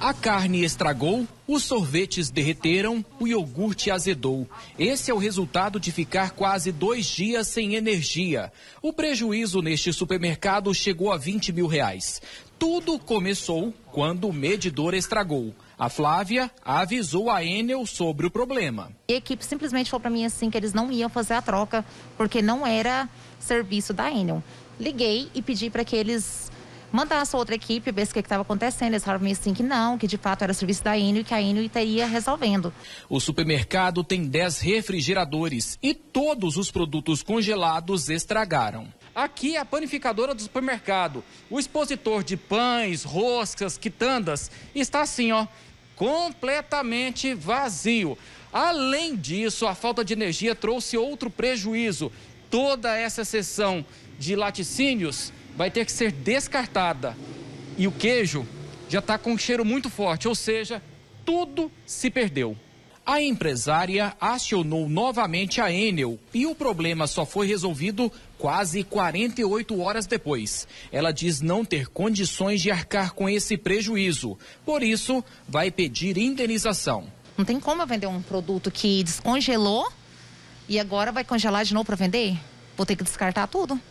A carne estragou, os sorvetes derreteram, o iogurte azedou. Esse é o resultado de ficar quase dois dias sem energia. O prejuízo neste supermercado chegou a 20 mil reais. Tudo começou quando o medidor estragou. A Flávia avisou a Enel sobre o problema. A equipe simplesmente falou para mim assim que eles não iam fazer a troca porque não era serviço da Enel. Liguei e pedi para que eles mandar a sua outra equipe ver o que é estava acontecendo. Eles falaram assim que não, que de fato era serviço da Enio e que a Enio estaria resolvendo. O supermercado tem 10 refrigeradores e todos os produtos congelados estragaram. Aqui é a panificadora do supermercado. O expositor de pães, roscas, quitandas está assim, ó, completamente vazio. Além disso, a falta de energia trouxe outro prejuízo. Toda essa seção de laticínios vai ter que ser descartada. E o queijo já está com um cheiro muito forte, ou seja, tudo se perdeu. A empresária acionou novamente a Enel e o problema só foi resolvido quase 48 horas depois. Ela diz não ter condições de arcar com esse prejuízo, por isso vai pedir indenização. Não tem como eu vender um produto que descongelou e agora vai congelar de novo para vender? Vou ter que descartar tudo.